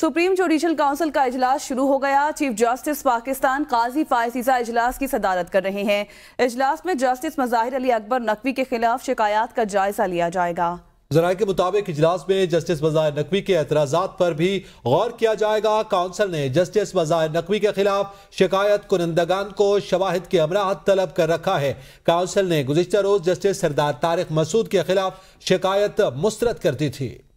supreme judicial council का इजलास शुरू हो गया चीफ जस्टिस पाकिस्तान काजी फायसीसा इजलास की सदारत कर रहे हैं इजलास में जस्टिस मजाहिर अली अकबर नकवी के खिलाफ शिकायत का जायजा लिया जाएगा जराये के मुताबिक इजलास में जस्टिस मजाहिर नकवी के एतराजा पर भी गौर किया जाएगा काउंसिल ने जस्टिस मजाहिर नकवी के खिलाफ शिकायत कुनंदगान को शवाहद के अमराह तलब कर रखा है काउंसिल ने गुजशत रोज जस्टिस सरदार तारिक मसूद के खिलाफ शिकायत मुस्रद कर दी थी